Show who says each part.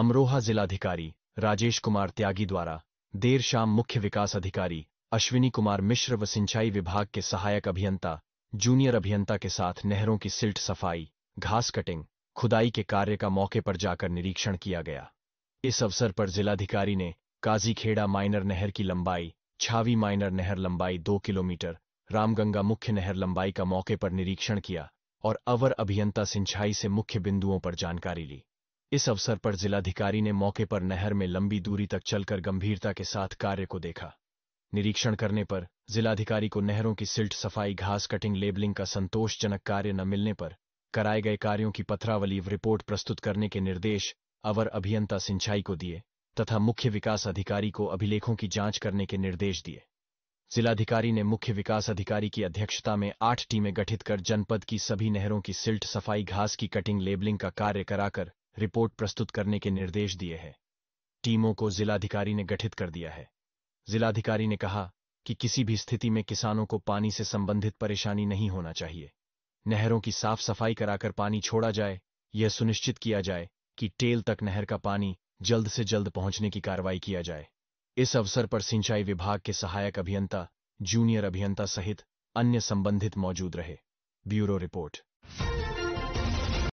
Speaker 1: अमरोहा जिलाधिकारी राजेश कुमार त्यागी द्वारा देर शाम मुख्य विकास अधिकारी अश्विनी कुमार मिश्र व सिंचाई विभाग के सहायक अभियंता जूनियर अभियंता के साथ नहरों की सिल्ट सफाई घास कटिंग खुदाई के कार्य का मौके पर जाकर निरीक्षण किया गया इस अवसर पर जिलाधिकारी ने काजीखेड़ा माइनर नहर की लंबाई छावी माइनर नहर लंबाई दो किलोमीटर रामगंगा मुख्य नहर लंबाई का मौके पर निरीक्षण किया और अवर अभियंता सिंचाई से मुख्य बिंदुओं पर जानकारी ली इस अवसर पर जिलाधिकारी ने मौके पर नहर में लंबी दूरी तक चलकर गंभीरता के साथ कार्य को देखा निरीक्षण करने पर जिलाधिकारी को नहरों की सिल्ट सफाई घास कटिंग लेबलिंग का संतोषजनक कार्य न मिलने पर कराए गए कार्यों की पथरावली रिपोर्ट प्रस्तुत करने के निर्देश अवर अभियंता सिंचाई को दिए तथा मुख्य विकास अधिकारी को अभिलेखों की जांच करने के निर्देश दिए जिलाधिकारी ने मुख्य विकास अधिकारी की अध्यक्षता में आठ टीमें गठित कर जनपद की सभी नहरों की सिल्ट सफाई घास की कटिंग लेबलिंग का कार्य कराकर रिपोर्ट प्रस्तुत करने के निर्देश दिए हैं टीमों को जिलाधिकारी ने गठित कर दिया है जिलाधिकारी ने कहा कि किसी भी स्थिति में किसानों को पानी से संबंधित परेशानी नहीं होना चाहिए नहरों की साफ सफाई कराकर पानी छोड़ा जाए यह सुनिश्चित किया जाए कि टेल तक नहर का पानी जल्द से जल्द पहुंचने की कार्रवाई किया जाए इस अवसर पर सिंचाई विभाग के सहायक अभियंता जूनियर अभियंता सहित अन्य संबंधित मौजूद रहे ब्यूरो रिपोर्ट